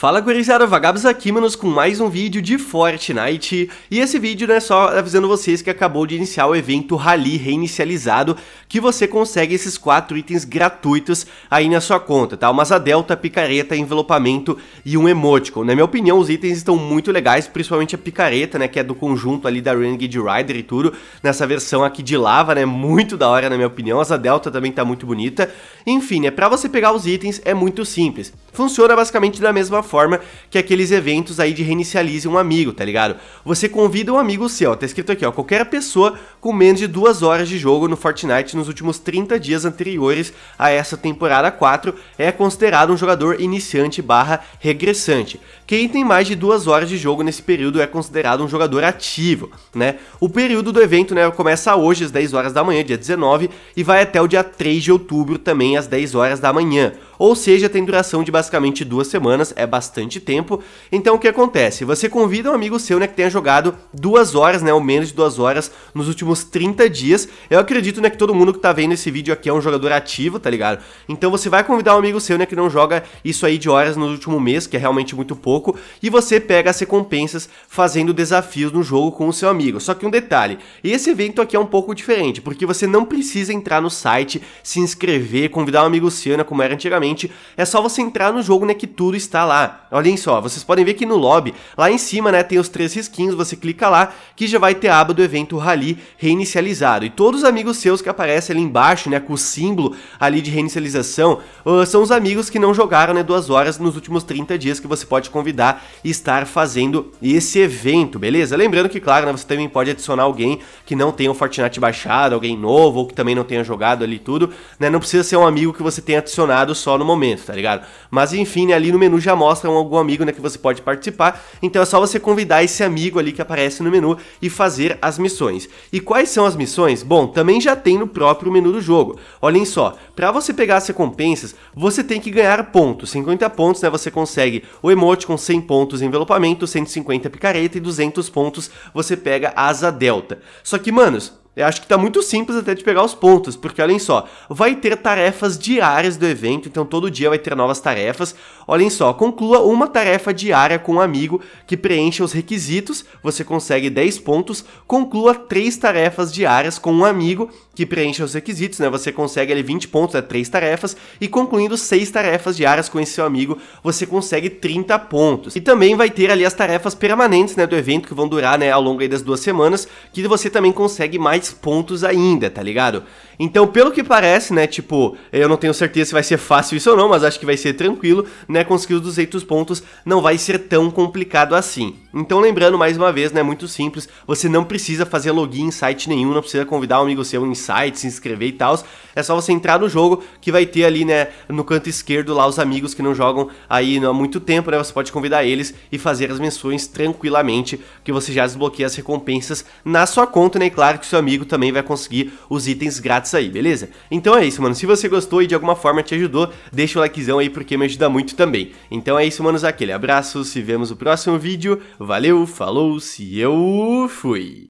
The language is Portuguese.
Fala gurizada, Vagabos aqui, manos, com mais um vídeo de Fortnite. E esse vídeo, é só avisando vocês que acabou de iniciar o evento Rally reinicializado, que você consegue esses quatro itens gratuitos aí na sua conta, tá? Uma asa delta, picareta, envelopamento e um emoticon. Na minha opinião, os itens estão muito legais, principalmente a picareta, né, que é do conjunto ali da Renegade Rider e tudo, nessa versão aqui de lava, né, muito da hora na minha opinião. A asa delta também tá muito bonita. Enfim, né, pra você pegar os itens é muito simples. Funciona basicamente da mesma forma forma que aqueles eventos aí de reinicialize um amigo, tá ligado? Você convida um amigo seu, tá escrito aqui, ó, qualquer pessoa com menos de duas horas de jogo no Fortnite nos últimos 30 dias anteriores a essa temporada 4 é considerado um jogador iniciante barra regressante. Quem tem mais de duas horas de jogo nesse período é considerado um jogador ativo, né? O período do evento, né, começa hoje às 10 horas da manhã, dia 19, e vai até o dia 3 de outubro também às 10 horas da manhã ou seja, tem duração de basicamente duas semanas, é bastante tempo. Então o que acontece? Você convida um amigo seu, né, que tenha jogado duas horas, né, ou menos de duas horas nos últimos 30 dias. Eu acredito, né, que todo mundo que tá vendo esse vídeo aqui é um jogador ativo, tá ligado? Então você vai convidar um amigo seu, né, que não joga isso aí de horas no último mês, que é realmente muito pouco, e você pega as recompensas fazendo desafios no jogo com o seu amigo. Só que um detalhe, esse evento aqui é um pouco diferente, porque você não precisa entrar no site, se inscrever, convidar um amigo seu, né, como era antigamente, é só você entrar no jogo, né, que tudo está lá. Olhem só, vocês podem ver que no lobby, lá em cima, né, tem os três risquinhos. você clica lá, que já vai ter a aba do evento Rally reinicializado. E todos os amigos seus que aparecem ali embaixo, né, com o símbolo ali de reinicialização, ah, são os amigos que não jogaram, né, duas horas nos últimos 30 dias que você pode convidar e estar fazendo esse evento, beleza? Lembrando que, claro, né, você também pode adicionar alguém que não tenha o Fortnite baixado, alguém novo, ou que também não tenha jogado ali tudo, né, não precisa ser um amigo que você tenha adicionado só no momento, tá ligado? Mas enfim, né, ali no menu já mostra algum amigo né, que você pode participar, então é só você convidar esse amigo ali que aparece no menu e fazer as missões. E quais são as missões? Bom, também já tem no próprio menu do jogo. Olhem só, para você pegar as recompensas, você tem que ganhar pontos. 50 pontos, né, você consegue o emote com 100 pontos envelopamento, 150 picareta e 200 pontos você pega asa delta. Só que, manos, eu acho que tá muito simples até de pegar os pontos, porque olhem só, vai ter tarefas diárias do evento, então todo dia vai ter novas tarefas. Olhem só, conclua uma tarefa diária com um amigo que preencha os requisitos, você consegue 10 pontos. Conclua três tarefas diárias com um amigo, que preenche os requisitos, né? Você consegue ali 20 pontos, né? 3 tarefas, e concluindo 6 tarefas diárias com esse seu amigo, você consegue 30 pontos. E também vai ter ali as tarefas permanentes, né, do evento que vão durar, né, ao longo das duas semanas, que você também consegue mais pontos ainda, tá ligado? Então, pelo que parece, né, tipo, eu não tenho certeza se vai ser fácil isso ou não, mas acho que vai ser tranquilo, né, conseguir os 200 pontos não vai ser tão complicado assim. Então, lembrando mais uma vez, né, muito simples, você não precisa fazer login em site nenhum, não precisa convidar um amigo seu em site site, se inscrever e tal. É só você entrar no jogo que vai ter ali, né, no canto esquerdo lá os amigos que não jogam aí há muito tempo, né? Você pode convidar eles e fazer as menções tranquilamente, que você já desbloqueia as recompensas na sua conta, né? E claro que seu amigo também vai conseguir os itens grátis aí, beleza? Então é isso, mano. Se você gostou e de alguma forma te ajudou, deixa o likezão aí porque me ajuda muito também. Então é isso, manos. Aquele abraço, se vemos no próximo vídeo. Valeu, falou, se eu fui!